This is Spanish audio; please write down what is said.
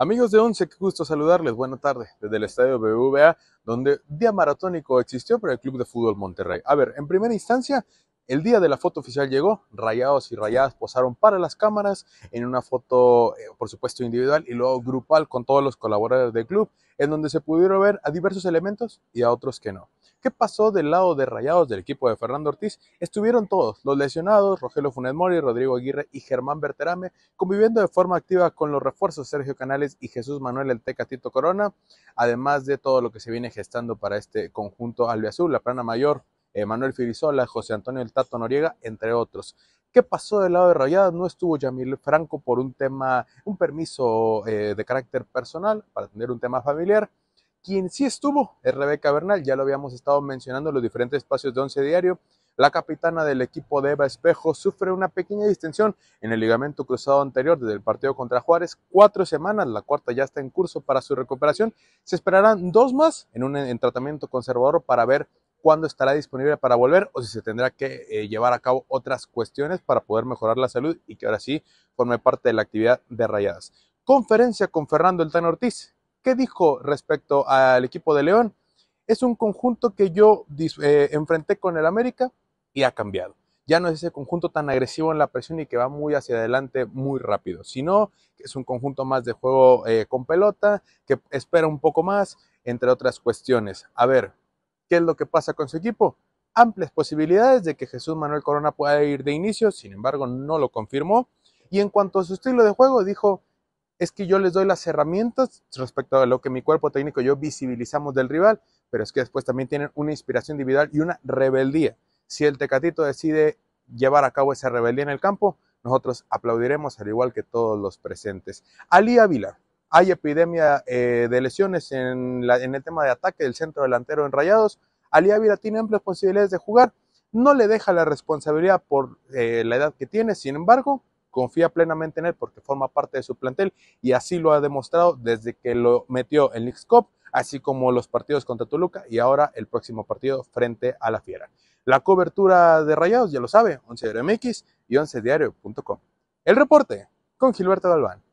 Amigos de Once, qué gusto saludarles. Buena tarde desde el estadio BBVA, donde día maratónico existió para el Club de Fútbol Monterrey. A ver, en primera instancia, el día de la foto oficial llegó, rayados y rayadas posaron para las cámaras en una foto, eh, por supuesto, individual y luego grupal con todos los colaboradores del club, en donde se pudieron ver a diversos elementos y a otros que no. ¿Qué pasó del lado de Rayados del equipo de Fernando Ortiz? Estuvieron todos, los lesionados, Rogelio Funes Mori, Rodrigo Aguirre y Germán Berterame, conviviendo de forma activa con los refuerzos Sergio Canales y Jesús Manuel El Tito Corona, además de todo lo que se viene gestando para este conjunto albiazul, la plana mayor, eh, Manuel Fibizola, José Antonio El Tato Noriega, entre otros. ¿Qué pasó del lado de Rayados No estuvo Yamil Franco por un tema, un permiso eh, de carácter personal para atender un tema familiar. Quien sí estuvo es Rebeca Bernal, ya lo habíamos estado mencionando en los diferentes espacios de Once Diario. La capitana del equipo de Eva Espejo sufre una pequeña distensión en el ligamento cruzado anterior desde el partido contra Juárez. Cuatro semanas, la cuarta ya está en curso para su recuperación. Se esperarán dos más en un tratamiento conservador para ver cuándo estará disponible para volver o si se tendrá que eh, llevar a cabo otras cuestiones para poder mejorar la salud y que ahora sí forme parte de la actividad de Rayadas. Conferencia con Fernando El Ortiz, ¿Qué dijo respecto al equipo de León? Es un conjunto que yo eh, enfrenté con el América y ha cambiado. Ya no es ese conjunto tan agresivo en la presión y que va muy hacia adelante muy rápido, sino que es un conjunto más de juego eh, con pelota, que espera un poco más, entre otras cuestiones. A ver, ¿qué es lo que pasa con su equipo? amplias posibilidades de que Jesús Manuel Corona pueda ir de inicio, sin embargo no lo confirmó. Y en cuanto a su estilo de juego, dijo, es que yo les doy las herramientas respecto a lo que mi cuerpo técnico y yo visibilizamos del rival, pero es que después también tienen una inspiración individual y una rebeldía. Si el Tecatito decide llevar a cabo esa rebeldía en el campo, nosotros aplaudiremos al igual que todos los presentes. Ali Ávila, hay epidemia eh, de lesiones en, el tema de ataque del centro delantero en Rayados. Ali Ávila tiene amplias posibilidades de jugar, no le deja la responsabilidad por eh, la edad que tiene, sin embargo, confía plenamente en él porque forma parte de su plantel y así lo ha demostrado desde que lo metió en Knicks Cup, así como los partidos contra Toluca y ahora el próximo partido frente a la Fiera. La cobertura de Rayados ya lo sabe, 11 MX y 11diario.com. El reporte con Gilberto Galván.